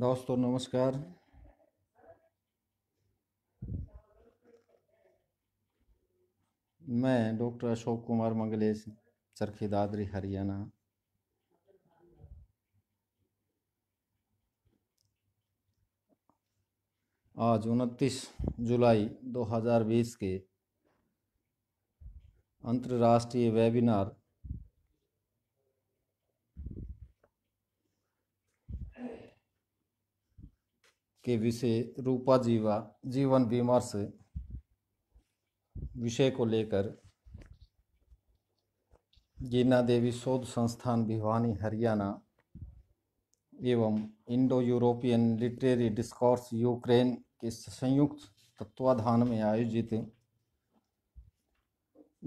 दोस्तों नमस्कार मैं डॉक्टर अशोक कुमार मंगलेश चरखी दादरी हरियाणा आज उनतीस जुलाई 2020 के अंतर्राष्ट्रीय वेबिनार के विषय रूपा जीवा जीवन विमर्श विषय को लेकर जीना देवी शोध संस्थान भिवानी हरियाणा एवं Indo European literary discourse Ukraine के संयुक्त तत्वाधान में आयोजित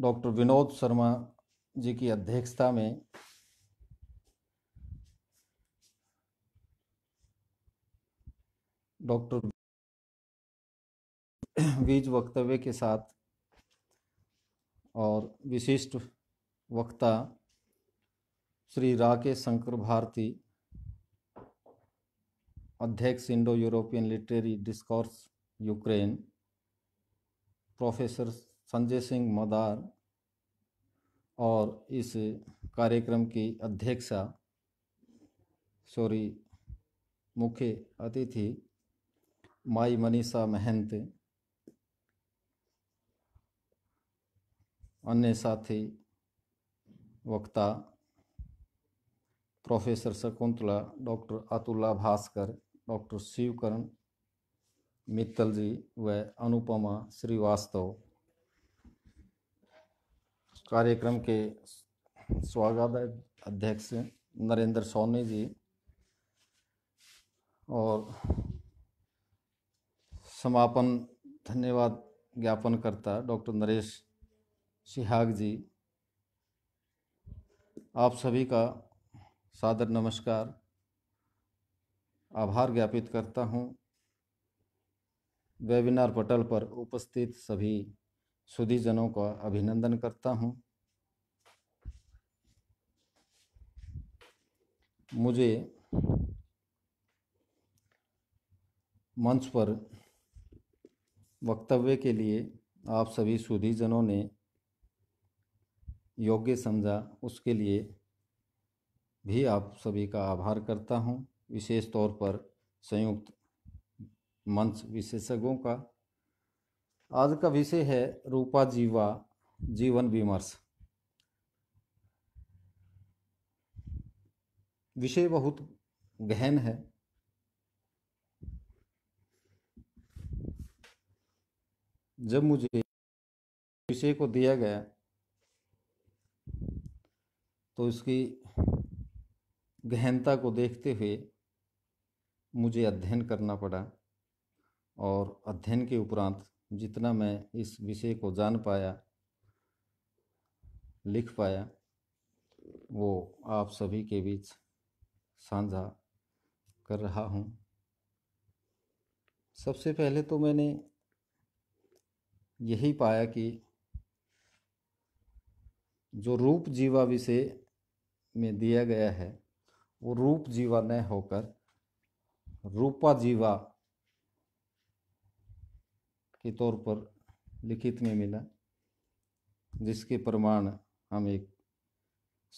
डॉक्टर विनोद शर्मा जी की अध्यक्षता में डॉक्टर बीज वक्तव्य के साथ और विशिष्ट वक्ता श्री राकेश शंकर भारती अध्यक्ष Indo European literary discourse Ukraine professor Sanjay Singh Madar और इस कार्यक्रम की अध्यक्षा सॉरी मुख्य अतिथि माई मनीषा महंत अन्य साथी वक्ता professor Shakuntala doctor Atulla Bhaskar doctor Shivkaran Mittal ji व अनुपमा श्रीवास्तव कार्यक्रम के स्वागत अध्यक्ष नरेंद्र सोनी जी और समापन धन्यवाद ज्ञापन करता डॉक्टर नरेश सिहाग जी आप सभी का सादर नमस्कार आभार ज्ञापित करता हूँ वेबिनार पटल पर उपस्थित सभी सुधीजनों का अभिनंदन करता हूँ मुझे मंच पर वक्तव्य के लिए आप सभी सुधीजनों ने योग्य समझा उसके लिए भी आप सभी का आभार करता हूं विशेष तौर पर संयुक्त मंच विशेषज्ञों का आज का विषय है रूपा जीवा जीवन विमर्श विषय बहुत गहन है जब मुझे विषय को दिया गया तो इसकी गहनता को देखते हुए मुझे अध्ययन करना पड़ा और अध्ययन के उपरांत जितना मैं इस विषय को जान पाया लिख पाया वो आप सभी के बीच साझा कर रहा हूँ सबसे पहले तो मैंने यही पाया कि जो रूप जीवा विषय में दिया गया है वो रूप जीवा न होकर रूपा जीवा के तौर पर लिखित में मिला जिसके प्रमाण हम एक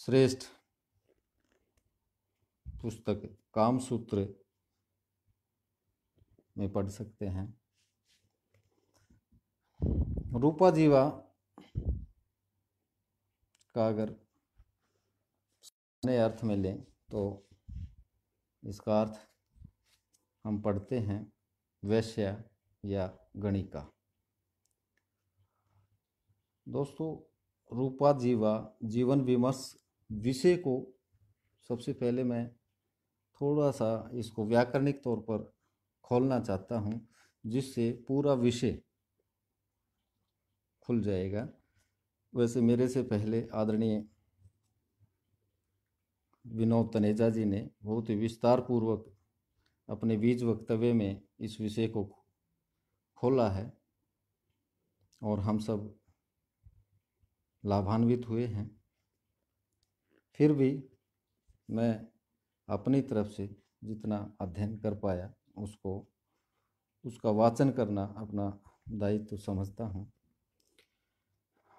श्रेष्ठ पुस्तक कामसूत्र में पढ़ सकते हैं रूपा जीवा का अगर अर्थ में लें तो इसका अर्थ हम पढ़ते हैं वैश्य या गणिका दोस्तों रूपा जीवा जीवन विमर्श विषय को सबसे पहले मैं थोड़ा सा इसको व्याकरणिक तौर पर खोलना चाहता हूँ जिससे पूरा विषय खुल जाएगा वैसे मेरे से पहले आदरणीय विनोद तनेजा जी ने बहुत ही विस्तार पूर्वक अपने बीज वक्तव्य में इस विषय को खोला है और हम सब लाभान्वित हुए हैं फिर भी मैं अपनी तरफ से जितना अध्ययन कर पाया उसको उसका वाचन करना अपना दायित्व समझता हूँ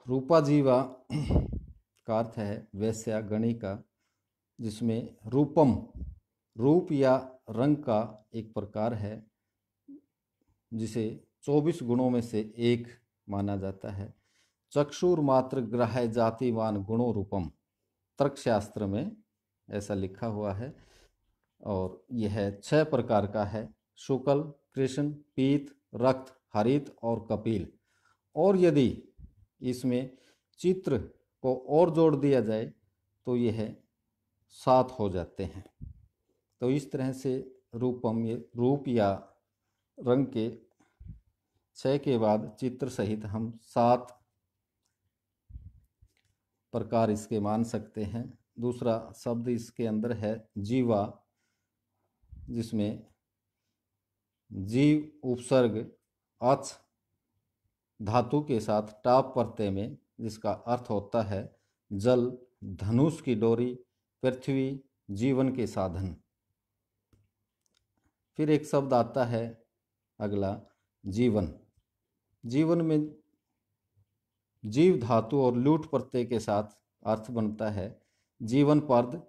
रूपा जीवा का अर्थ है वैश्या गणी का जिसमें रूपम रूप या रंग का एक प्रकार है जिसे 24 गुणों में से एक माना जाता है चक्षुर मात्र ग्रह जातिवान गुणों रूपम तर्कशास्त्र में ऐसा लिखा हुआ है और यह छह प्रकार का है शुक्ल कृष्ण पीत रक्त हरित और कपिल और यदि इसमें चित्र को और जोड़ दिया जाए तो यह सात हो जाते हैं तो इस तरह से रूपम रूप या रंग के छः के बाद चित्र सहित हम सात प्रकार इसके मान सकते हैं दूसरा शब्द इसके अंदर है जीवा जिसमें जीव उपसर्ग अच्छ धातु के साथ टाप परते में जिसका अर्थ होता है जल धनुष की डोरी पृथ्वी जीवन के साधन फिर एक शब्द आता है अगला जीवन जीवन में जीव धातु और लूट प्रत्यय के साथ अर्थ बनता है जीवन पर्द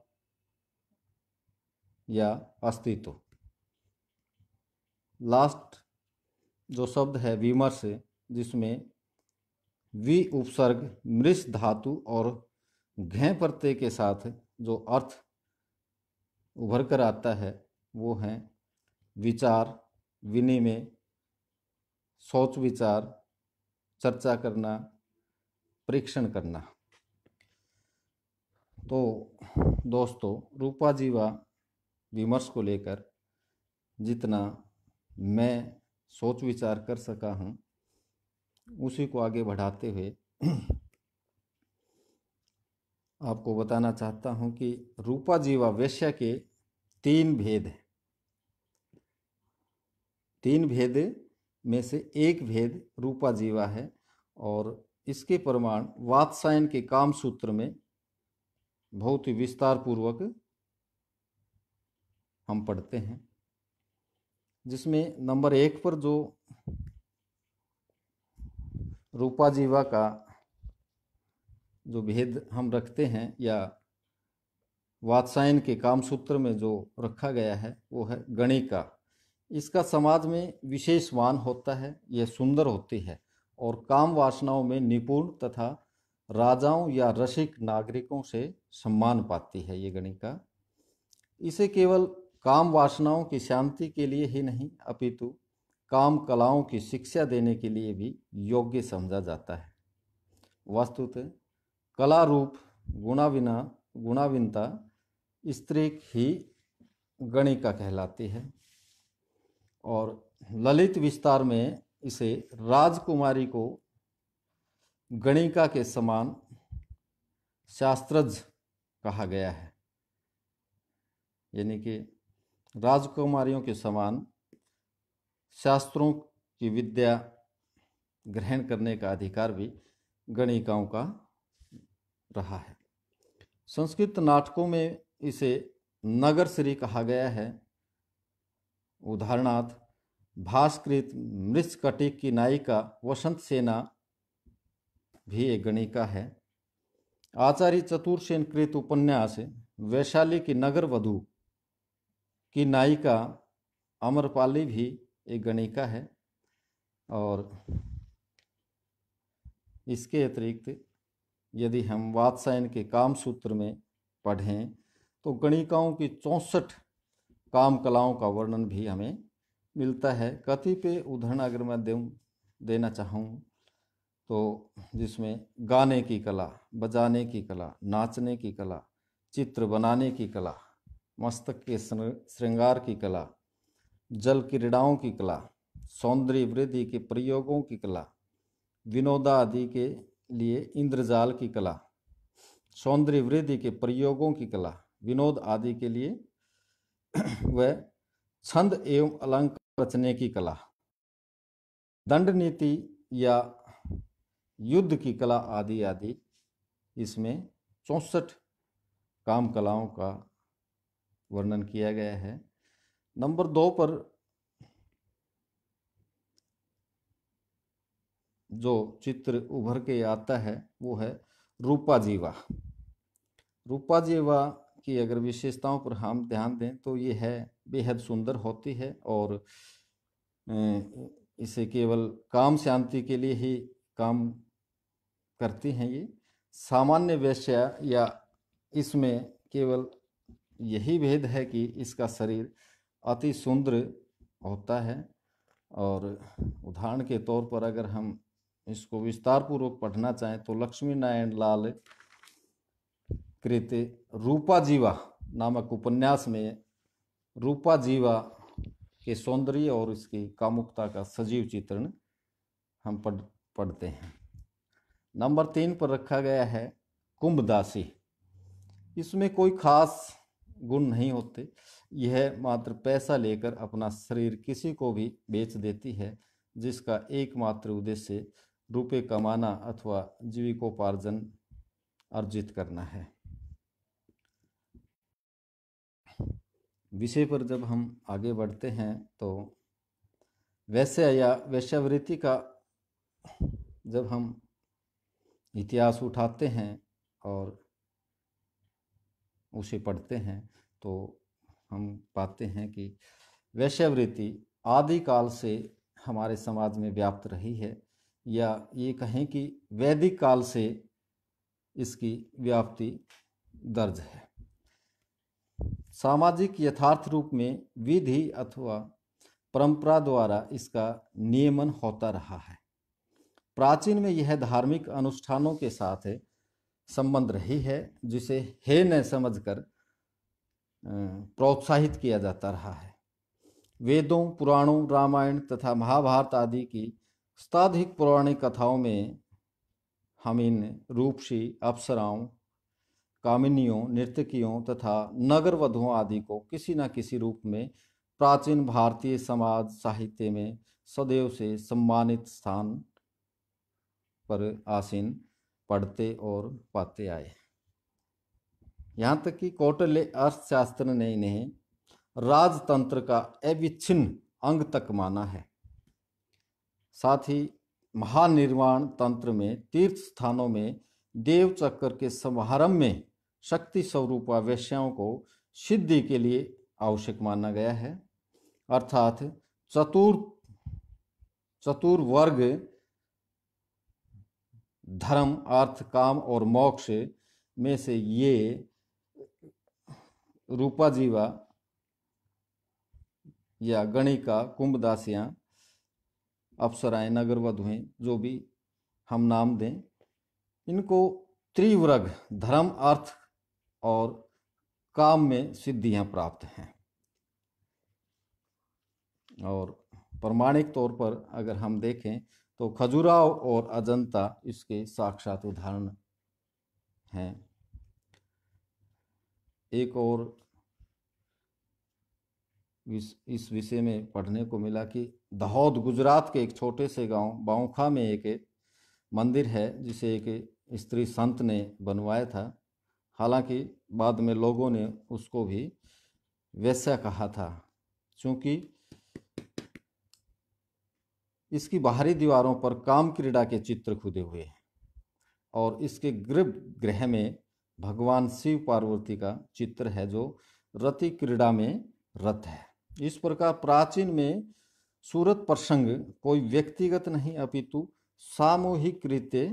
या अस्तित्व लास्ट जो शब्द है विमर्श जिसमें वि उपसर्ग मृष धातु और घे प्रत्यय के साथ जो अर्थ उभर कर आता है वो हैं विचार विनिमय सोच विचार चर्चा करना परीक्षण करना तो दोस्तों रूपा जीवा विमर्श को लेकर जितना मैं सोच विचार कर सका हूँ उसी को आगे बढ़ाते हुए आपको बताना चाहता हूं कि रूपा जीवा वैश्य के तीन भेद हैं तीन भेद में से एक भेद रूपा जीवा है और इसके प्रमाण वात्सायन के काम सूत्र में बहुत ही विस्तार पूर्वक हम पढ़ते हैं जिसमें नंबर एक पर जो रूपाजीवा का जो भेद हम रखते हैं या वात्सायन के कामसूत्र में जो रखा गया है वो है गणिका का इसका समाज में विशेष मान होता है यह सुंदर होती है और काम वासनाओं में निपुण तथा राजाओं या रसिक नागरिकों से सम्मान पाती है ये गणिका इसे केवल काम वासनाओं की शांति के लिए ही नहीं अपितु काम कलाओं की शिक्षा देने के लिए भी योग्य समझा जाता है वस्तुतः कला रूप गुणाविना गुणाविनता स्त्री ही गणिका कहलाती है और ललित विस्तार में इसे राजकुमारी को गणिका के समान शास्त्रज कहा गया है यानी कि राजकुमारियों के समान शास्त्रों की विद्या ग्रहण करने का अधिकार भी गणिकाओं का रहा है संस्कृत नाटकों में इसे नगर श्री कहा गया है उदाहरणार्थ भास्कृत मृषकटिक की नायिका वसंत सेना भी एक गणिका है आचार्य चतुर्सेन कृत उपन्यास वैशाली की नगर वधु की नायिका अमरपाली भी एक गणिका है और इसके अतिरिक्त यदि हम वात्सायन के काम सूत्र में पढ़ें तो गणिकाओं की चौंसठ काम कलाओं का वर्णन भी हमें मिलता है कतिपय उदाहरण अगर मैं दे देना चाहूँ तो जिसमें गाने की कला बजाने की कला नाचने की कला चित्र बनाने की कला मस्तक के श्रृंगार की कला जल क्रीड़ाओं की कला सौंदर्य वृद्धि के प्रयोगों की कला विनोदा आदि के लिए इंद्रजाल की कला सौंदर्य वृद्धि के प्रयोगों की कला विनोद आदि के लिए वह छंद एवं अलंकार रचने की कला दंड नीति या युद्ध की कला आदि आदि इसमें चौंसठ काम कलाओं का वर्णन किया गया है नंबर दो पर जो चित्र उभर के आता है वो है रूपा जीवा रूपा जीवा की अगर विशेषताओं पर हम ध्यान दें तो ये है बेहद सुंदर होती है और इसे केवल काम शांति के लिए ही काम करती हैं ये सामान्य वैश्य या इसमें केवल यही भेद है कि इसका शरीर अति सुंदर होता है और उदाहरण के तौर पर अगर हम इसको विस्तारपूर्वक पढ़ना चाहें तो लक्ष्मी नारायण लाल कृत रूपा जीवा नामक उपन्यास में रूपा जीवा के सौंदर्य और इसकी कामुकता का सजीव चित्रण हम पढ़ पढ़ते हैं नंबर तीन पर रखा गया है कुंभदासी इसमें कोई खास गुण नहीं होते यह मात्र पैसा लेकर अपना शरीर किसी को भी बेच देती है जिसका एकमात्र उद्देश्य रुपये कमाना अथवा जीविकोपार्जन अर्जित करना है विषय पर जब हम आगे बढ़ते हैं तो वैश्य या वैश्यावृत्ति का जब हम इतिहास उठाते हैं और उसे पढ़ते हैं तो हम पाते हैं कि वैश्यवृत्ति आदिकाल से हमारे समाज में व्याप्त रही है या ये कहें कि वैदिक काल से इसकी व्याप्ति दर्ज है सामाजिक यथार्थ रूप में विधि अथवा परंपरा द्वारा इसका नियमन होता रहा है प्राचीन में यह धार्मिक अनुष्ठानों के साथ संबंध रही है जिसे हे न समझकर प्रोत्साहित किया जाता रहा है वेदों पुराणों रामायण तथा महाभारत आदि की शताधिक पौराणिक कथाओं में हम इन रूपसी अप्सराओं कामिनियों नृतकियों तथा नगर वधुओं आदि को किसी न किसी रूप में प्राचीन भारतीय समाज साहित्य में सदैव से सम्मानित स्थान पर आसीन पढ़ते और पाते आए हैं यहाँ तक कि कौटल्य अर्थशास्त्र ने इन्हें राजतंत्र का अविच्छिन्न अंग तक माना है साथ ही महानिर्वाण तंत्र में तीर्थ स्थानों में देव चक्र के समारंभ में शक्ति स्वरूप व्यस्याओं को सिद्धि के लिए आवश्यक माना गया है अर्थात चतुर चतुर वर्ग धर्म अर्थ काम और मोक्ष में से ये रूपा जीवा या गणिका कुंभदासियाँ अप्सराएं नगर वधुएं जो भी हम नाम दें इनको त्रिवर्ग धर्म अर्थ और काम में सिद्धियां प्राप्त हैं और प्रमाणिक तौर पर अगर हम देखें तो खजुराव और अजंता इसके साक्षात उदाहरण हैं एक और इस विषय में पढ़ने को मिला कि दाहोद गुजरात के एक छोटे से गांव बाउखा में एक मंदिर है जिसे एक स्त्री संत ने बनवाया था हालांकि बाद में लोगों ने उसको भी वैसा कहा था क्योंकि इसकी बाहरी दीवारों पर काम क्रीड़ा के चित्र खुदे हुए हैं और इसके गृह गृह में भगवान शिव पार्वती का चित्र है जो रति क्रीड़ा में रत है इस प्रकार प्राचीन में सूरत प्रसंग कोई व्यक्तिगत नहीं अपितु सामूहिक कृत्य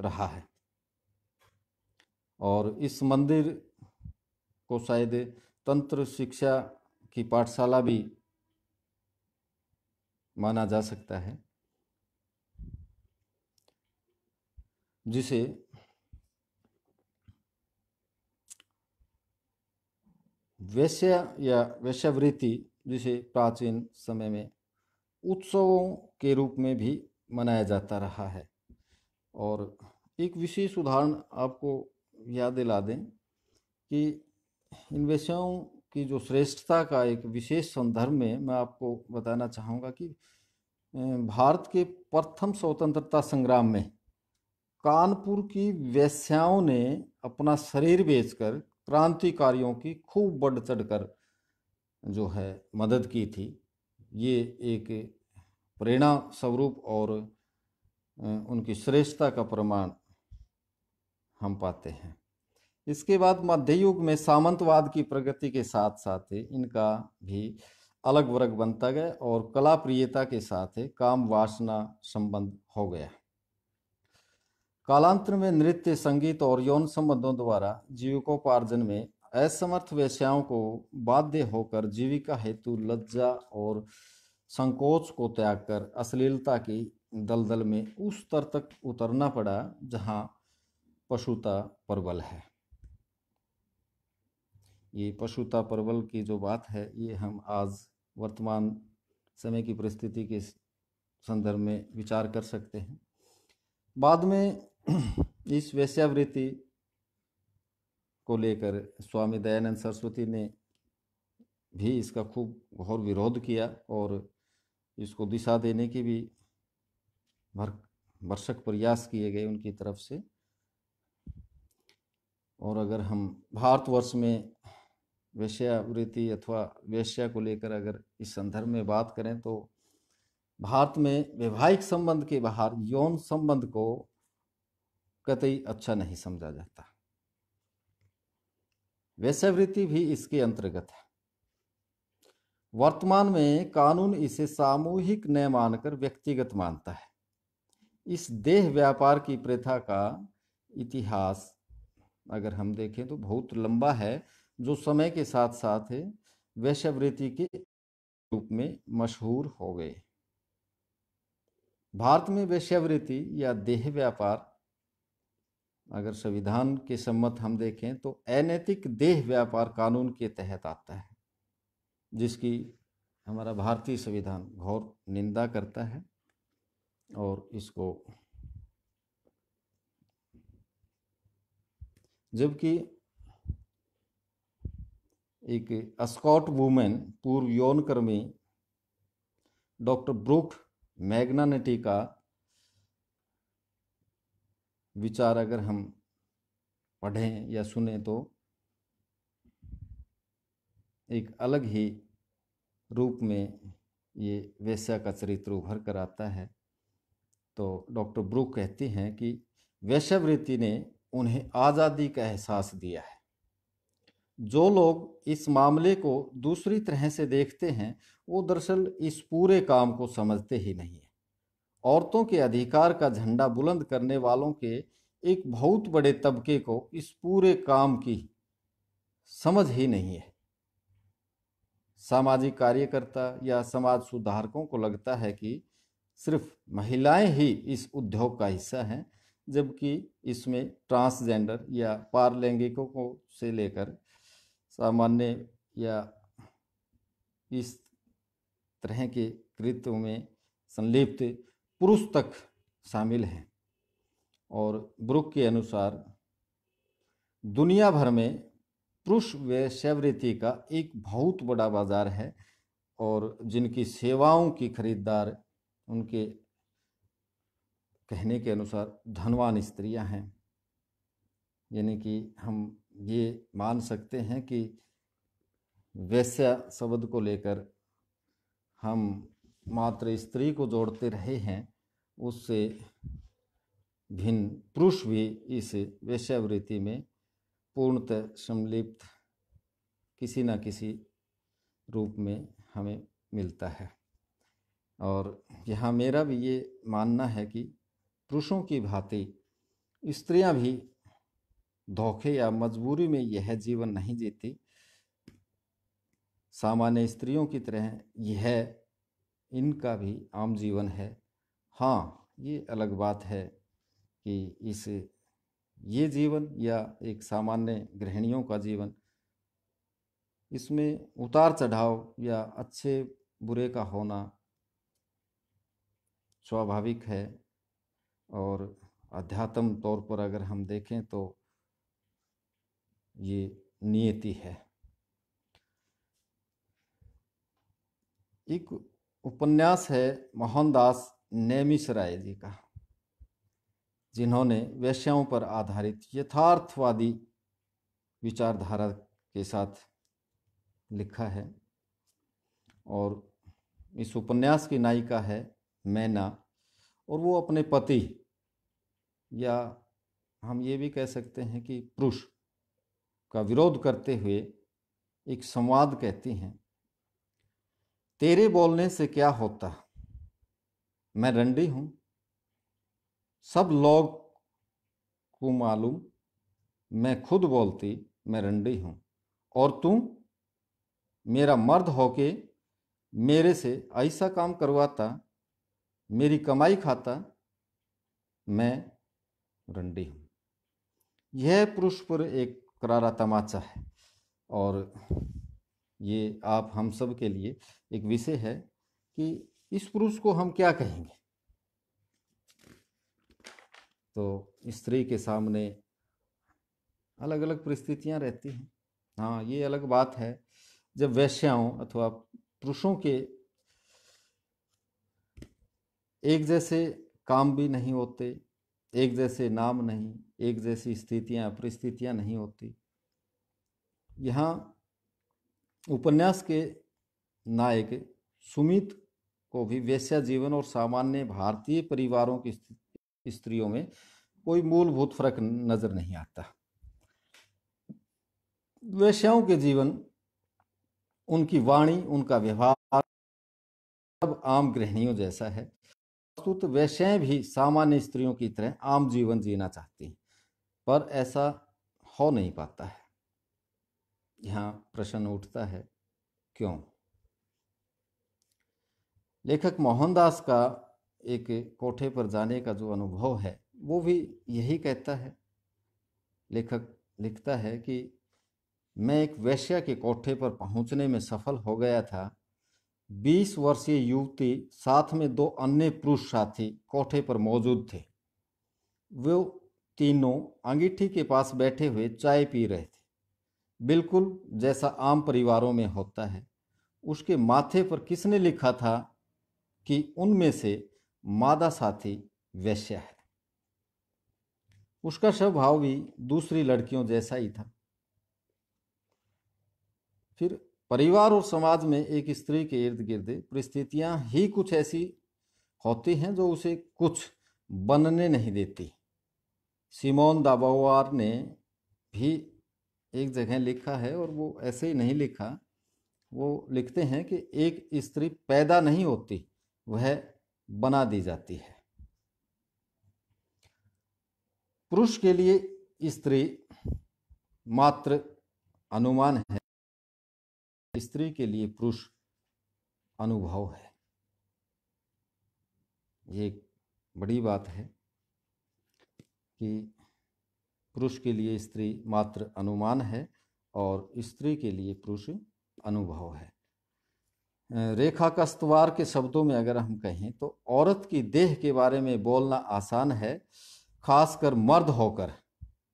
रहा है और इस मंदिर को शायद तंत्र शिक्षा की पाठशाला भी माना जा सकता है जिसे वैश्य या वैश्यवृत्ति जिसे प्राचीन समय में उत्सवों के रूप में भी मनाया जाता रहा है और एक विशेष उदाहरण आपको याद दिला दें कि इन वैश्यों की जो श्रेष्ठता का एक विशेष संदर्भ में मैं आपको बताना चाहूँगा कि भारत के प्रथम स्वतंत्रता संग्राम में कानपुर की वैश्याओं ने अपना शरीर बेचकर क्रांतिकारियों की खूब बढ़ चढ़ कर जो है मदद की थी ये एक प्रेरणा स्वरूप और उनकी श्रेष्ठता का प्रमाण हम पाते हैं इसके बाद मध्ययुग में सामंतवाद की प्रगति के साथ साथ इनका भी अलग वर्ग बनता गया और कला प्रियता के साथ काम वासना संबंध हो गया कालांतर में नृत्य संगीत और यौन संबंधों द्वारा जीविकोपार्जन में असमर्थ व्यवसायों को बाध्य होकर जीविका हेतु लज्जा और संकोच को त्याग कर अश्लीलता की दलदल में उस स्तर तक उतरना पड़ा जहाँ पशुता प्रबल है ये पशुता प्रबल की जो बात है ये हम आज वर्तमान समय की परिस्थिति के संदर्भ में विचार कर सकते हैं बाद में इस वेश्यावृत्ति को लेकर स्वामी दयानंद सरस्वती ने भी इसका खूब घोर विरोध किया और इसको दिशा देने की भी भर भरसक प्रयास किए गए उनकी तरफ से और अगर हम भारतवर्ष में वैश्यावृत्ति अथवा वैश्या को लेकर अगर इस संदर्भ में बात करें तो भारत में वैवाहिक संबंध के बाहर यौन संबंध को कतई अच्छा नहीं समझा जाता वैश्यवृत्ति भी इसके अंतर्गत है वर्तमान में कानून इसे सामूहिक न मानकर व्यक्तिगत मानता है इस देह व्यापार की प्रथा का इतिहास अगर हम देखें तो बहुत लंबा है जो समय के साथ साथ वैश्यवृत्ति के रूप में मशहूर हो गए भारत में वैश्यवृत्ति या देह व्यापार अगर संविधान के सम्मत हम देखें तो अनैतिक देह व्यापार कानून के तहत आता है जिसकी हमारा भारतीय संविधान घोर निंदा करता है और इसको जबकि एक स्कॉट वूमेन पूर्व यौन कर्मी डॉक्टर ब्रूक मैग्नानेटी का विचार अगर हम पढ़ें या सुने तो एक अलग ही रूप में ये वैश्या का चरित्र उभर कर आता है तो डॉक्टर ब्रूक कहते हैं कि वैश्यवृत्ति ने उन्हें आज़ादी का एहसास दिया है जो लोग इस मामले को दूसरी तरह से देखते हैं वो दरअसल इस पूरे काम को समझते ही नहीं है औरतों के अधिकार का झंडा बुलंद करने वालों के एक बहुत बड़े तबके को इस पूरे काम की समझ ही नहीं है सामाजिक कार्यकर्ता या समाज सुधारकों को लगता है कि सिर्फ महिलाएं ही इस उद्योग का हिस्सा हैं जबकि इसमें ट्रांसजेंडर या पारलैंगिकों को से लेकर सामान्य या इस तरह के कृत्यों में संलिप्त पुरुष तक शामिल हैं और ब्रुक के अनुसार दुनिया भर में पुरुष व का एक बहुत बड़ा बाज़ार है और जिनकी सेवाओं की खरीदार उनके कहने के अनुसार धनवान स्त्रियां हैं यानी कि हम ये मान सकते हैं कि वैश्य शब्द को लेकर हम मात्र स्त्री को जोड़ते रहे हैं उससे भिन्न पुरुष भी इस वैश्यवृत्ति में पूर्णतः संलिप्त किसी न किसी रूप में हमें मिलता है और यहाँ मेरा भी ये मानना है कि पुरुषों की भांति स्त्रियाँ भी धोखे या मजबूरी में यह जीवन नहीं जीती सामान्य स्त्रियों की तरह यह इनका भी आम जीवन है हाँ ये अलग बात है कि इस ये जीवन या एक सामान्य गृहिणियों का जीवन इसमें उतार चढ़ाव या अच्छे बुरे का होना स्वाभाविक है और अध्यात्म तौर पर अगर हम देखें तो ये नियति है एक उपन्यास है मोहनदास राय जी का जिन्होंने वैश्याओं पर आधारित यथार्थवादी विचारधारा के साथ लिखा है और इस उपन्यास की नायिका है मैना और वो अपने पति या हम ये भी कह सकते हैं कि पुरुष का विरोध करते हुए एक संवाद कहती हैं तेरे बोलने से क्या होता मैं रंडी हूं सब लोग को मालूम मैं खुद बोलती मैं रंडी हूं और तू मेरा मर्द होके मेरे से ऐसा काम करवाता मेरी कमाई खाता मैं रंडी हूँ यह पुरुष पर एक करारा तमाचा है और ये आप हम सब के लिए एक विषय है कि इस पुरुष को हम क्या कहेंगे तो स्त्री के सामने अलग अलग परिस्थितियां रहती हैं हाँ ये अलग बात है जब वैश्याओं अथवा पुरुषों के एक जैसे काम भी नहीं होते एक जैसे नाम नहीं एक जैसी स्थितियां परिस्थितियां नहीं होती यहाँ उपन्यास के नायक सुमित को भी वैश्या जीवन और सामान्य भारतीय परिवारों की स्त्रियों में कोई मूलभूत फर्क नजर नहीं आता वैश्याओं के जीवन उनकी वाणी उनका व्यवहार सब आम गृहणियों जैसा है वस्तुत वैश्याएं भी सामान्य स्त्रियों की तरह आम जीवन जीना चाहती हैं पर ऐसा हो नहीं पाता है यहाँ प्रश्न उठता है क्यों लेखक मोहनदास का एक कोठे पर जाने का जो अनुभव है वो भी यही कहता है लेखक लिखता है कि मैं एक वैश्या के कोठे पर पहुंचने में सफल हो गया था बीस वर्षीय युवती साथ में दो अन्य पुरुष साथी कोठे पर मौजूद थे वे तीनों अंगीठी के पास बैठे हुए चाय पी रहे थे बिल्कुल जैसा आम परिवारों में होता है उसके माथे पर किसने लिखा था कि उनमें से मादा साथी वैश्य है उसका स्वभाव भी दूसरी लड़कियों जैसा ही था फिर परिवार और समाज में एक स्त्री के इर्द गिर्द परिस्थितियां ही कुछ ऐसी होती हैं जो उसे कुछ बनने नहीं देती सिमोन दाबावार ने भी एक जगह लिखा है और वो ऐसे ही नहीं लिखा वो लिखते हैं कि एक स्त्री पैदा नहीं होती वह बना दी जाती है पुरुष के लिए स्त्री मात्र अनुमान है स्त्री के लिए पुरुष अनुभव है ये बड़ी बात है कि पुरुष के लिए स्त्री मात्र अनुमान है और स्त्री के लिए पुरुष अनुभव है रेखा कस्तवार के शब्दों में अगर हम कहें तो औरत की देह के बारे में बोलना आसान है खासकर मर्द होकर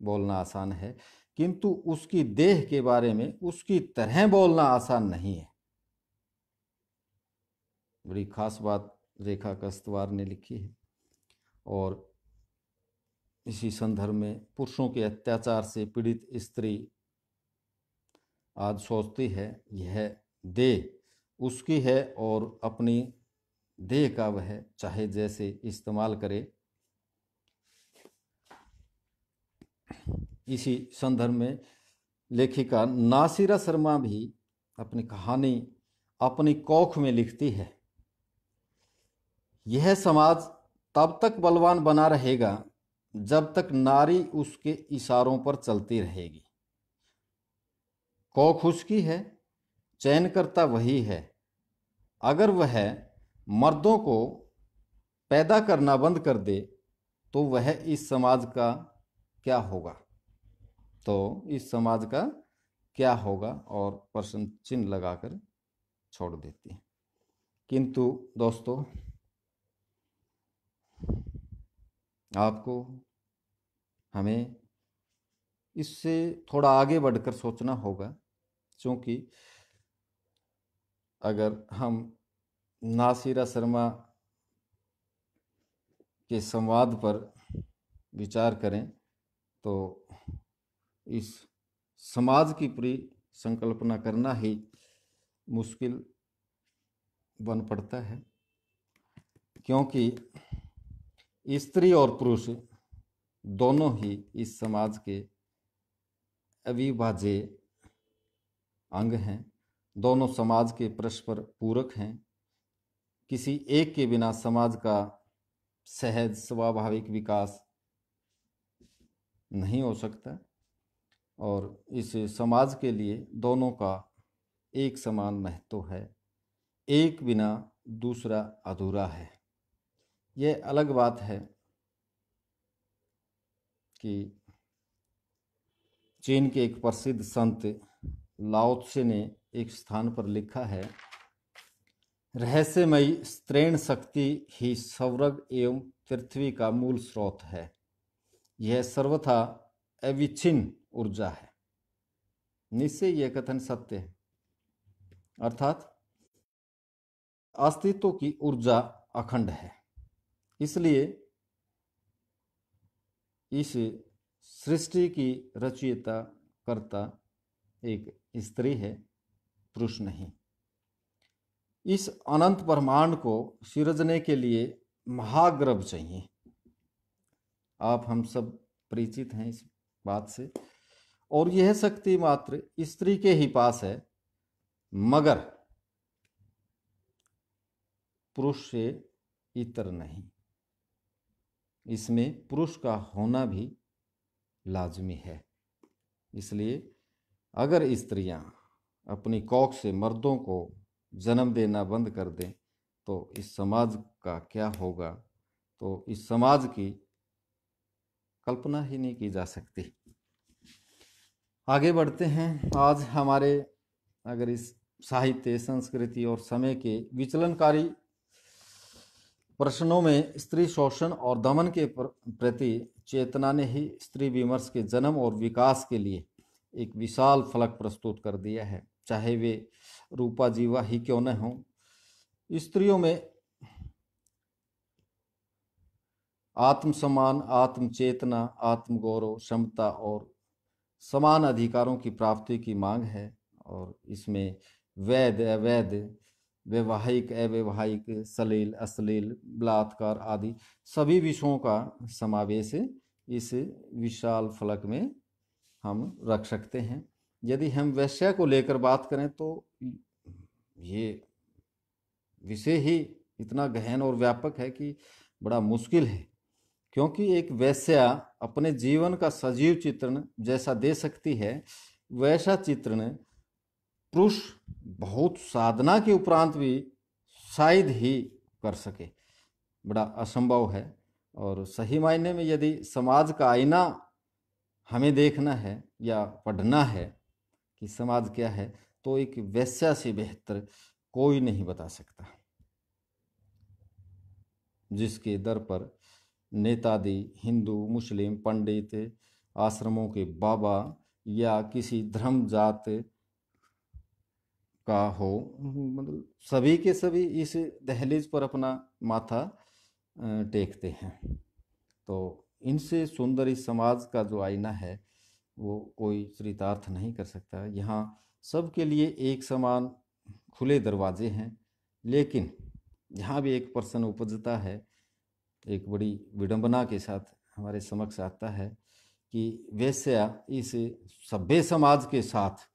बोलना आसान है किंतु उसकी देह के बारे में उसकी तरह बोलना आसान नहीं है बड़ी खास बात रेखा कस्तवार ने लिखी है और इसी संदर्भ में पुरुषों के अत्याचार से पीड़ित स्त्री आज सोचती है यह देह उसकी है और अपनी देह का वह चाहे जैसे इस्तेमाल करे इसी संदर्भ में लेखिका नासिरा शर्मा भी अपनी कहानी अपनी कौख में लिखती है यह समाज तब तक बलवान बना रहेगा जब तक नारी उसके इशारों पर चलती रहेगी कौ खुशकी है चयन करता वही है अगर वह मर्दों को पैदा करना बंद कर दे तो वह इस समाज का क्या होगा तो इस समाज का क्या होगा और प्रश्न चिन्ह लगाकर छोड़ देती है किंतु दोस्तों आपको हमें इससे थोड़ा आगे बढ़कर सोचना होगा क्योंकि अगर हम नासिरा शर्मा के संवाद पर विचार करें तो इस समाज की पूरी संकल्पना करना ही मुश्किल बन पड़ता है क्योंकि स्त्री और पुरुष दोनों ही इस समाज के अविभाज्य अंग हैं दोनों समाज के परस्पर पूरक हैं किसी एक के बिना समाज का सहज स्वाभाविक विकास नहीं हो सकता और इस समाज के लिए दोनों का एक समान महत्व है एक बिना दूसरा अधूरा है ये अलग बात है कि चीन के एक प्रसिद्ध संत लाओत्से ने एक स्थान पर लिखा है रहस्यमयी स्त्रेण शक्ति ही सौरग एवं पृथ्वी का मूल स्रोत है यह सर्वथा अविच्छिन्न ऊर्जा है निश्चय यह कथन सत्य है अर्थात अस्तित्व की ऊर्जा अखंड है इसलिए इस सृष्टि की रचयिता करता एक स्त्री है पुरुष नहीं इस अनंत ब्रह्मांड को सिरजने के लिए महाग्रभ चाहिए आप हम सब परिचित हैं इस बात से और यह शक्ति मात्र स्त्री के ही पास है मगर पुरुष से इतर नहीं इसमें पुरुष का होना भी लाजमी है इसलिए अगर स्त्रियां अपनी कौक से मर्दों को जन्म देना बंद कर दें तो इस समाज का क्या होगा तो इस समाज की कल्पना ही नहीं की जा सकती आगे बढ़ते हैं आज हमारे अगर इस साहित्य संस्कृति और समय के विचलनकारी प्रश्नों में स्त्री शोषण और दमन के प्रति चेतना ने ही स्त्री विमर्श के जन्म और विकास के लिए एक विशाल फलक प्रस्तुत कर दिया है चाहे वे रूपा जीवा ही क्यों न हों स्त्रियों में आत्मसम्मान आत्मचेतना आत्मगौरव क्षमता और समान अधिकारों की प्राप्ति की मांग है और इसमें वैध अवैध वैवाहिक अवैवाहिक सलील अश्लील बलात्कार आदि सभी विषयों का समावेश इस विशाल फलक में हम रख सकते हैं यदि हम वैश्य को लेकर बात करें तो ये विषय ही इतना गहन और व्यापक है कि बड़ा मुश्किल है क्योंकि एक वैश्या अपने जीवन का सजीव चित्रण जैसा दे सकती है वैसा चित्रण पुरुष बहुत साधना के उपरांत भी शायद ही कर सके बड़ा असंभव है और सही मायने में यदि समाज का आईना हमें देखना है या पढ़ना है कि समाज क्या है तो एक वैश्या से बेहतर कोई नहीं बता सकता जिसके दर पर नेतादी हिंदू मुस्लिम पंडित आश्रमों के बाबा या किसी धर्म जात का हो मतलब सभी के सभी इस दहलीज पर अपना माथा टेकते हैं तो इनसे सुंदर इस समाज का जो आईना है वो कोई चरितार्थ नहीं कर सकता यहाँ सबके लिए एक समान खुले दरवाजे हैं लेकिन यहाँ भी एक पर्सन उपजता है एक बड़ी विडंबना के साथ हमारे समक्ष आता है कि वैश्या इस सभ्य समाज के साथ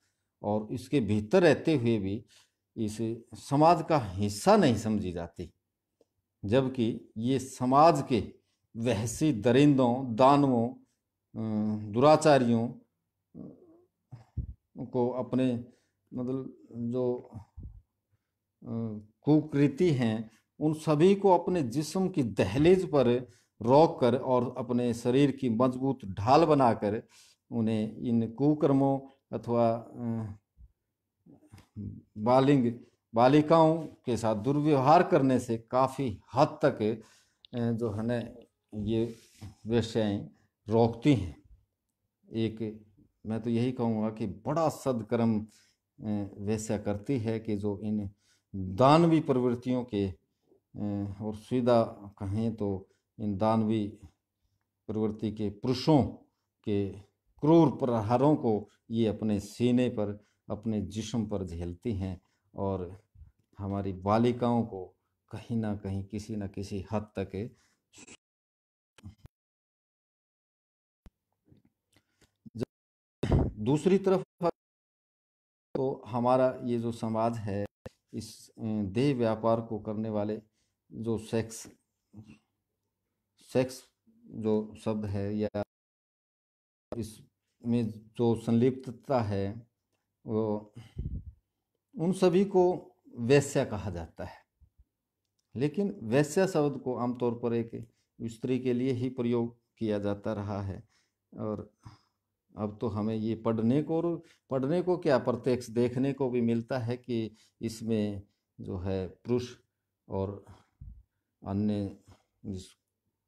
और इसके भीतर रहते हुए भी इस समाज का हिस्सा नहीं समझी जाती जबकि ये समाज के वहसी दरिंदों दानवों दुराचारियों को अपने मतलब जो कुकृति हैं उन सभी को अपने जिस्म की दहलीज पर रोक कर और अपने शरीर की मजबूत ढाल बनाकर उन्हें इन कुकर्मों अथवा बालिंग बालिकाओं के साथ दुर्व्यवहार करने से काफ़ी हद तक जो है ना ये वेश्याएँ रोकती हैं एक मैं तो यही कहूँगा कि बड़ा सदकर्म वैसा करती है कि जो इन दानवी प्रवृत्तियों के और सीधा कहें तो इन दानवी प्रवृत्ति के पुरुषों के क्रूर प्रहारों को ये अपने सीने पर अपने जिस्म पर झेलती हैं और हमारी बालिकाओं को कहीं ना कहीं किसी ना किसी हद तक दूसरी तरफ तो हमारा ये जो समाज है इस देह व्यापार को करने वाले जो सेक्स सेक्स जो शब्द है या इसमें जो संलिप्तता है वो उन सभी को वैश्या कहा जाता है लेकिन वैश्या शब्द को आमतौर पर एक स्त्री के लिए ही प्रयोग किया जाता रहा है और अब तो हमें ये पढ़ने को और पढ़ने को क्या प्रत्यक्ष देखने को भी मिलता है कि इसमें जो है पुरुष और अन्य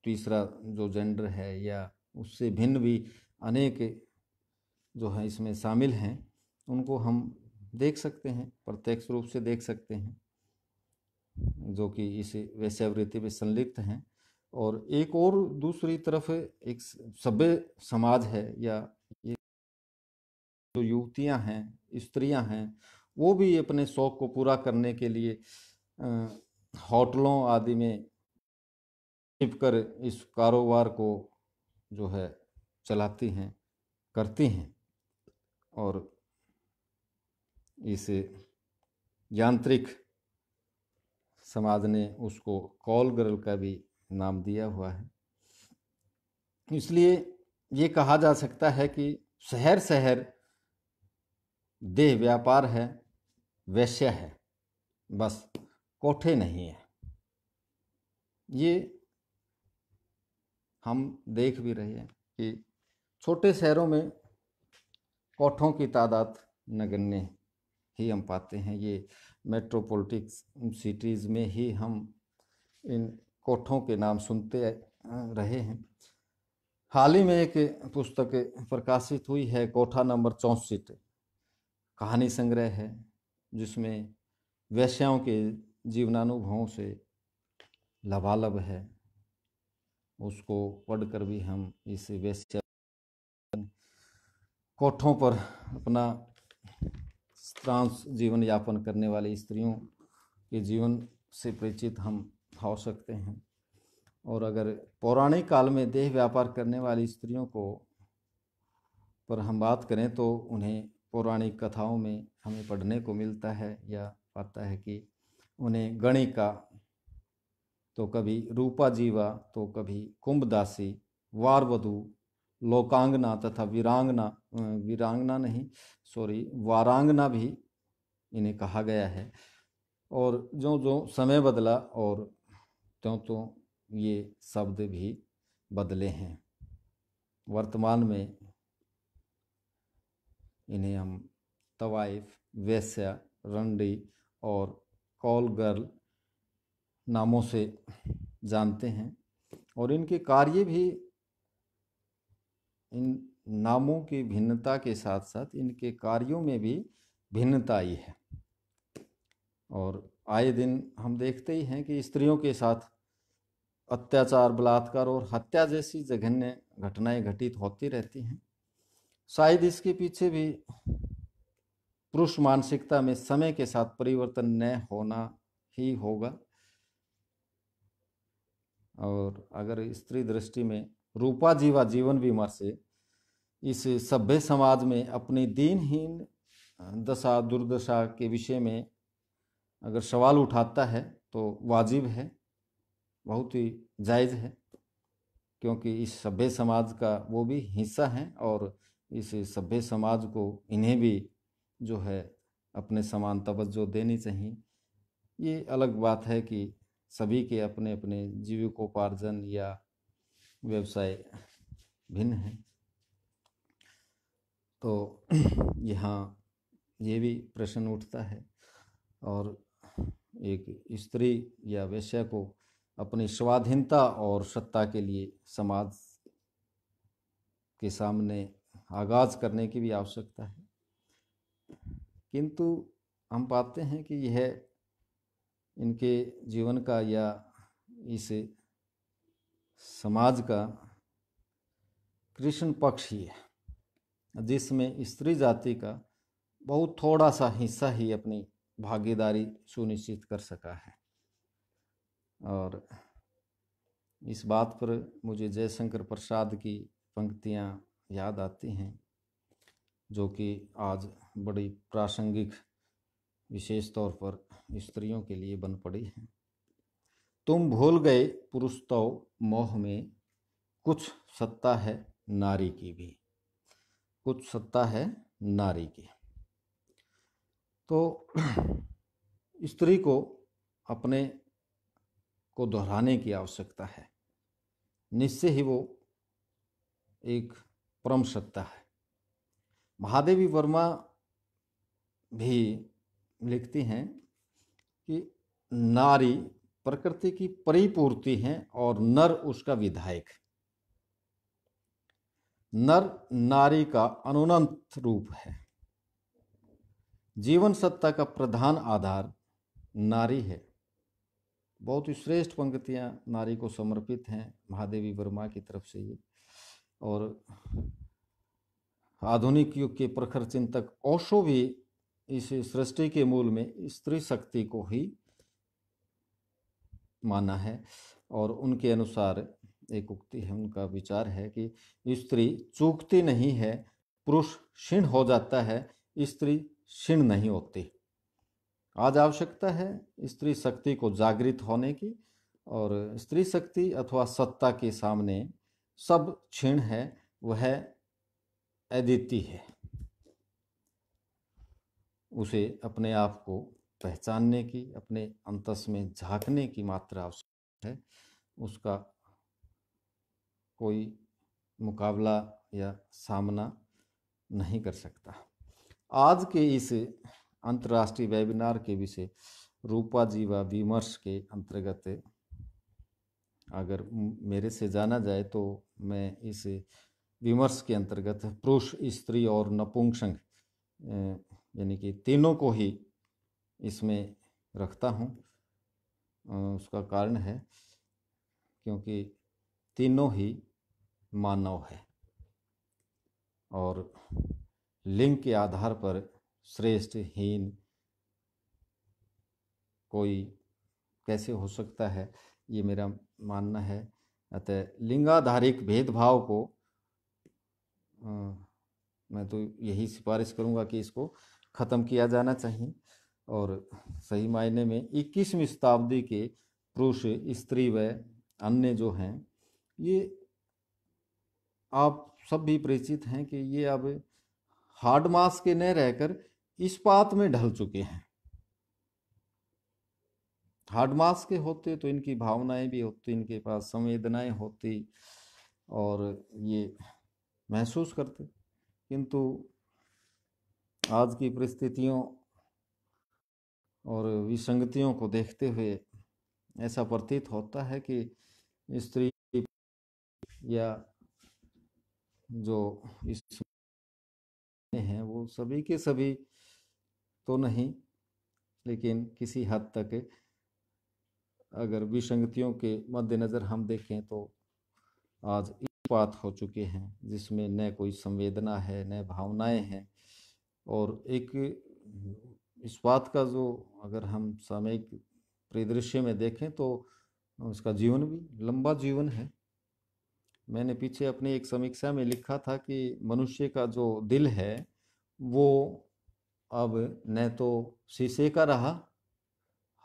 तीसरा जो जेंडर है या उससे भिन्न भी अनेक जो हैं इसमें शामिल हैं उनको हम देख सकते हैं प्रत्यक्ष रूप से देख सकते हैं जो कि इस वैश्यावृत्ति में संलिप्त हैं और एक और दूसरी तरफ एक सभ्य समाज है या ये जो युवतियां हैं स्त्रियां हैं वो भी अपने शौक को पूरा करने के लिए होटलों आदि में छिप कर इस कारोबार को जो है चलाती हैं करती हैं और इसे यांत्रिक समाज ने उसको कॉल गर्ल का भी नाम दिया हुआ है इसलिए ये कहा जा सकता है कि शहर शहर देह व्यापार है वैश्य है बस कोठे नहीं है ये हम देख भी रहे हैं कि छोटे शहरों में कोठों की तादाद नगण्य ही हम पाते हैं ये मेट्रोपोलिटिक सिटीज़ में ही हम इन कोठों के नाम सुनते रहे हैं हाल ही में एक पुस्तक प्रकाशित हुई है कोठा नंबर चौंसठ कहानी संग्रह है जिसमें वैश्याओं के जीवनानुभवों से लबालब है उसको पढ़कर भी हम इस वैश्य कोठों पर अपना त्रांस जीवन यापन करने वाली स्त्रियों के जीवन से परिचित हम हो सकते हैं और अगर पौराणिक काल में देह व्यापार करने वाली स्त्रियों को पर हम बात करें तो उन्हें पौराणिक कथाओं में हमें पढ़ने को मिलता है या पाता है कि उन्हें गणिका तो कभी रूपा जीवा तो कभी कुंभदासी वारवधु लोकांगना तथा वीरांगना वीरांगना नहीं सॉरी वारांगना भी इन्हें कहा गया है और जो जो समय बदला और त्यों तो ये शब्द भी बदले हैं वर्तमान में इन्हें हम तवाइफ वैश्या रंडी और कॉल गर्ल नामों से जानते हैं और इनके कार्य भी इन नामों की भिन्नता के साथ साथ इनके कार्यों में भी भिन्नता आई है और आए दिन हम देखते ही हैं कि स्त्रियों के साथ अत्याचार बलात्कार और हत्या जैसी जघन्य घटनाएं घटित होती रहती हैं शायद इसके पीछे भी पुरुष मानसिकता में समय के साथ परिवर्तन न होना ही होगा और अगर स्त्री दृष्टि में रूपा जीवा जीवन बीमा से इस सभ्य समाज में अपनी दीनहीन दशा दुर्दशा के विषय में अगर सवाल उठाता है तो वाजिब है बहुत ही जायज़ है क्योंकि इस सभ्य समाज का वो भी हिस्सा हैं और इस सभ्य समाज को इन्हें भी जो है अपने समान तवज्जो देनी चाहिए ये अलग बात है कि सभी के अपने अपने जीविकोपार्जन या व्यवसाय भिन्न है तो यहाँ ये भी प्रश्न उठता है और एक स्त्री या वैश्य को अपनी स्वाधीनता और सत्ता के लिए समाज के सामने आगाज करने की भी आवश्यकता है किंतु हम पाते हैं कि यह इनके जीवन का या इस समाज का कृष्ण पक्ष ही है जिसमें स्त्री जाति का बहुत थोड़ा सा हिस्सा ही अपनी भागीदारी सुनिश्चित कर सका है और इस बात पर मुझे जयशंकर प्रसाद की पंक्तियाँ याद आती हैं जो कि आज बड़ी प्रासंगिक विशेष तौर पर स्त्रियों के लिए बन पड़ी हैं तुम भूल गए पुरुष तो मोह में कुछ सत्ता है नारी की भी कुछ सत्ता है नारी की तो स्त्री को अपने को दोहराने की आवश्यकता है निश्चय ही वो एक परम सत्ता है महादेवी वर्मा भी लिखती हैं कि नारी प्रकृति की परिपूर्ति है और नर उसका विधायक नर नारी का अनुनंत रूप है जीवन सत्ता का प्रधान आधार नारी है बहुत ही श्रेष्ठ पंक्तियाँ नारी को समर्पित हैं महादेवी वर्मा की तरफ से ये और आधुनिक युग के प्रखर चिंतक ओशो भी इस सृष्टि के मूल में स्त्री शक्ति को ही माना है और उनके अनुसार एक उक्ति है उनका विचार है कि स्त्री चूकती नहीं है पुरुष क्षीण हो जाता है स्त्री क्षीण नहीं होती आज आवश्यकता है स्त्री शक्ति को जागृत होने की और स्त्री शक्ति अथवा सत्ता के सामने सब क्षीण है वह अदिति है उसे अपने आप को पहचानने की अपने अंतस में झांकने की मात्रा आवश्यक है उसका कोई मुकाबला या सामना नहीं कर सकता आज के इस अंतर्राष्ट्रीय वेबिनार के विषय रूपा जीवा विमर्श के अंतर्गत अगर मेरे से जाना जाए तो मैं इस विमर्श के अंतर्गत पुरुष स्त्री और नपुंसक यानी कि तीनों को ही इसमें रखता हूँ उसका कारण है क्योंकि तीनों ही मानव है और लिंग के आधार पर श्रेष्ठ हीन कोई कैसे हो सकता है ये मेरा मानना है अतः लिंगाधारिक भेदभाव को मैं तो यही सिफारिश करूँगा कि इसको ख़त्म किया जाना चाहिए और सही मायने में इक्कीसवीं शताब्दी के पुरुष स्त्री व अन्य जो हैं ये आप सब भी परिचित हैं कि ये अब हार्ड मास के न रहकर इस्पात में ढल चुके हैं हार्ड मास के होते तो इनकी भावनाएं भी होती इनके पास संवेदनाएं होती और ये महसूस करते किंतु आज की परिस्थितियों और विसंगतियों को देखते हुए ऐसा प्रतीत होता है कि स्त्री या जो इस हैं वो सभी के सभी तो नहीं लेकिन किसी हद तक अगर विसंगतियों के मद्देनज़र हम देखें तो आज बात हो चुके हैं जिसमें न कोई संवेदना है न भावनाएं हैं और एक इस बात का जो अगर हम सामयिक परिदृश्य में देखें तो उसका जीवन भी लंबा जीवन है मैंने पीछे अपनी एक समीक्षा में लिखा था कि मनुष्य का जो दिल है वो अब न तो शीशे का रहा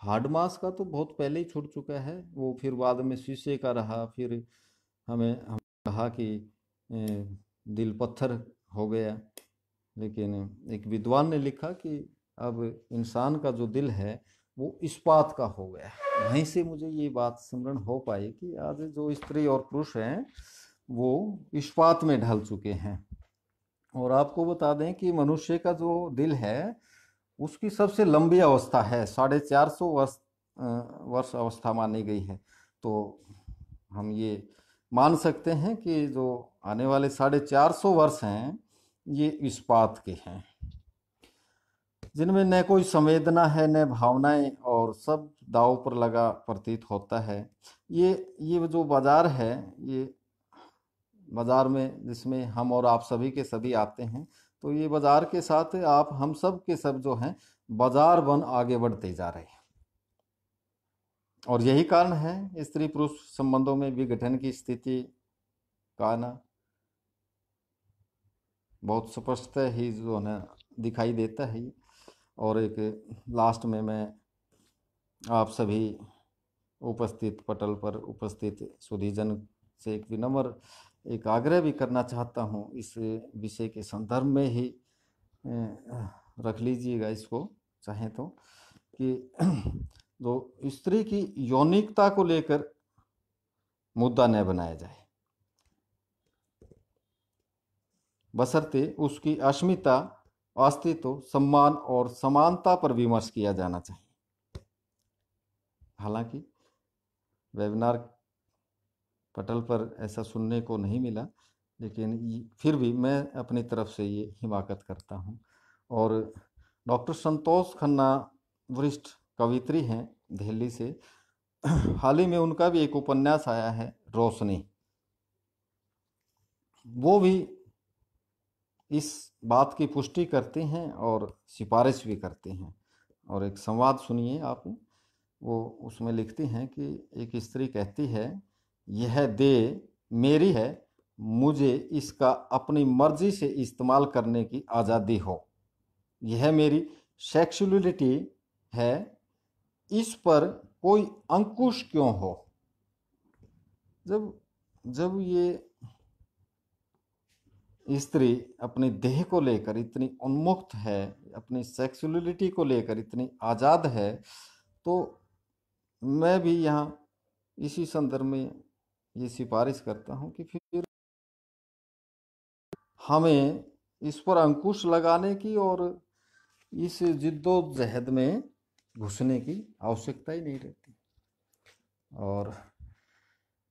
हार्ड मास का तो बहुत पहले ही छूट चुका है वो फिर बाद में शीशे का रहा फिर हमें हम कहा कि दिल पत्थर हो गया लेकिन एक विद्वान ने लिखा कि अब इंसान का जो दिल है वो इस बात का हो गया वहीं से मुझे ये बात स्मरण हो पाई कि आज जो स्त्री और पुरुष हैं वो इस्पात में ढल चुके हैं और आपको बता दें कि मनुष्य का जो दिल है उसकी सबसे लंबी अवस्था है साढ़े चार सौ वर्ष वर्ष अवस्था मानी गई है तो हम ये मान सकते हैं कि जो आने वाले साढ़े चार सौ वर्ष हैं ये इस्पात के हैं जिनमें न कोई संवेदना है न भावनाएं और सब दाव पर लगा प्रतीत होता है ये ये जो बाज़ार है ये बाज़ार में जिसमें हम और आप सभी के सभी आते हैं तो ये बाज़ार के साथ आप हम सब के सब जो हैं बाज़ार बन आगे बढ़ते जा रहे हैं और यही कारण है स्त्री पुरुष संबंधों में विघटन की स्थिति का ना बहुत स्पष्ट ही जो है दिखाई देता है और एक लास्ट में मैं आप सभी उपस्थित पटल पर उपस्थित सुधीजन से एक विनम्र एक आग्रह भी करना चाहता हूँ इस विषय के संदर्भ में ही रख लीजिएगा इसको चाहे तो कि जो स्त्री की यौनिकता को लेकर मुद्दा न बनाया जाए बसरते उसकी अस्मिता अस्तित्व सम्मान और समानता पर विमर्श किया जाना चाहिए हालांकि वेबिनार पटल पर ऐसा सुनने को नहीं मिला लेकिन फिर भी मैं अपनी तरफ से ये हिमाकत करता हूँ और डॉक्टर संतोष खन्ना वरिष्ठ कवित्री हैं दिल्ली से हाल ही में उनका भी एक उपन्यास आया है रोशनी वो भी इस बात की पुष्टि करते हैं और सिफारिश भी करते हैं और एक संवाद सुनिए आप वो उसमें लिखते हैं कि एक स्त्री कहती है यह दे मेरी है मुझे इसका अपनी मर्जी से इस्तेमाल करने की आज़ादी हो यह मेरी सेक्सुअलिटी है इस पर कोई अंकुश क्यों हो जब जब ये स्त्री अपने देह को लेकर इतनी उन्मुक्त है अपनी सेक्सुअलिटी को लेकर इतनी आज़ाद है तो मैं भी यहाँ इसी संदर्भ में ये सिफारिश करता हूँ कि फिर हमें इस पर अंकुश लगाने की और इस जिद्दोजहद में घुसने की आवश्यकता ही नहीं रहती और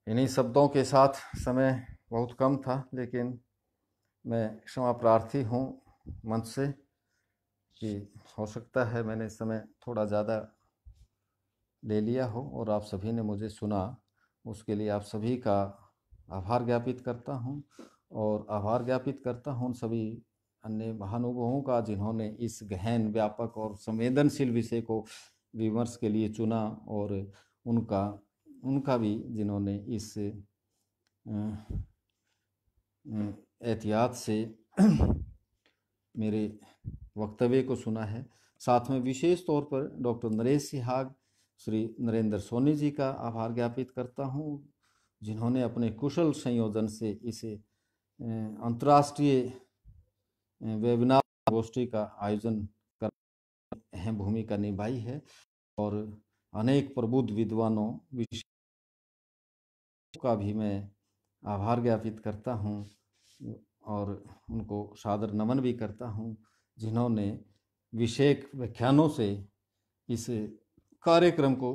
इन्हीं शब्दों के साथ समय बहुत कम था लेकिन मैं क्षमा प्रार्थी हूँ मंच से कि हो सकता है मैंने इस समय थोड़ा ज़्यादा ले लिया हो और आप सभी ने मुझे सुना उसके लिए आप सभी का आभार ज्ञापित करता हूँ और आभार ज्ञापित करता हूँ उन सभी अन्य महानुभवों का जिन्होंने इस गहन व्यापक और संवेदनशील विषय को विमर्श के लिए चुना और उनका उनका भी जिन्होंने इस एहतियात से मेरे वक्तव्य को सुना है साथ में विशेष तौर पर डॉक्टर नरेश सिहाग श्री नरेंद्र सोनी जी का आभार ज्ञापित करता हूँ जिन्होंने अपने कुशल संयोजन से इसे अंतर्राष्ट्रीय वेबिनार गोष्ठी का आयोजन कर अहम भूमिका निभाई है और अनेक प्रबुद्ध विद्वानों विशेष का भी मैं आभार ज्ञापित करता हूँ और उनको सादर नमन भी करता हूँ जिन्होंने विषेक व्याख्यानों से इस कार्यक्रम को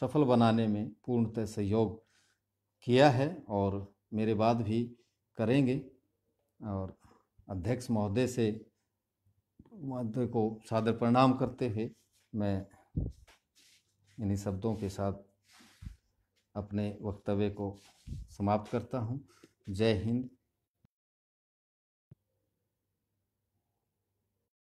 सफल बनाने में पूर्णतः सहयोग किया है और मेरे बाद भी करेंगे और अध्यक्ष महोदय से महोदय को सादर प्रणाम करते हुए मैं इन्हीं शब्दों के साथ अपने वक्तव्य को समाप्त करता हूँ जय हिंद